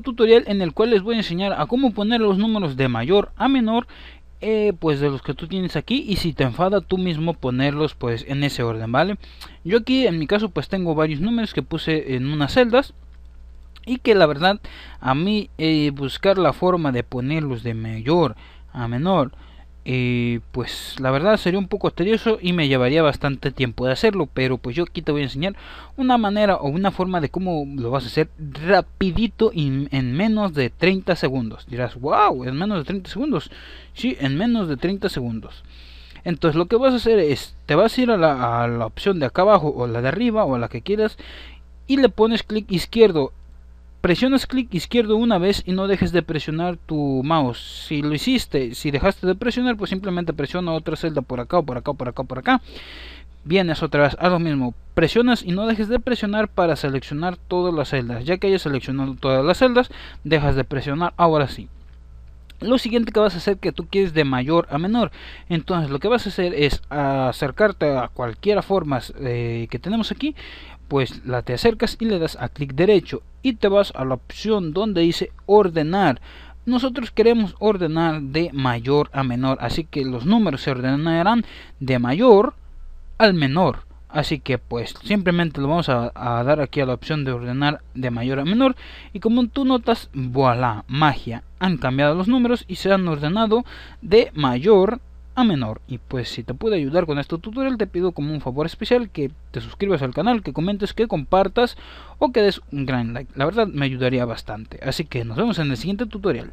tutorial en el cual les voy a enseñar a cómo poner los números de mayor a menor eh, pues de los que tú tienes aquí y si te enfada tú mismo ponerlos pues en ese orden vale yo aquí en mi caso pues tengo varios números que puse en unas celdas y que la verdad a mí eh, buscar la forma de ponerlos de mayor a menor y eh, pues la verdad sería un poco tedioso y me llevaría bastante tiempo de hacerlo, pero pues yo aquí te voy a enseñar una manera o una forma de cómo lo vas a hacer rapidito y en menos de 30 segundos. Dirás, wow, en menos de 30 segundos. Sí, en menos de 30 segundos. Entonces lo que vas a hacer es, te vas a ir a la, a la opción de acá abajo o la de arriba o la que quieras y le pones clic izquierdo Presionas clic izquierdo una vez y no dejes de presionar tu mouse. Si lo hiciste, si dejaste de presionar, pues simplemente presiona otra celda por acá, o por acá, por acá, por acá. Vienes otra vez a lo mismo. Presionas y no dejes de presionar para seleccionar todas las celdas. Ya que hayas seleccionado todas las celdas, dejas de presionar. Ahora sí lo siguiente que vas a hacer que tú quieres de mayor a menor entonces lo que vas a hacer es acercarte a cualquiera formas eh, que tenemos aquí pues la te acercas y le das a clic derecho y te vas a la opción donde dice ordenar. Nosotros queremos ordenar de mayor a menor, así que los números se ordenarán de mayor al menor. Así que pues simplemente lo vamos a, dar aquí a la opción de ordenar de mayor a menor. Y como tú notas, voilà, magia. Han cambiado los números y se han ordenado de mayor a menor. Y pues si te puede ayudar con este tutorial te pido como un favor especial que te suscribas al canal, que comentes, que compartas o que des un gran like. La verdad me ayudaría bastante. Así que nos vemos en el siguiente tutorial.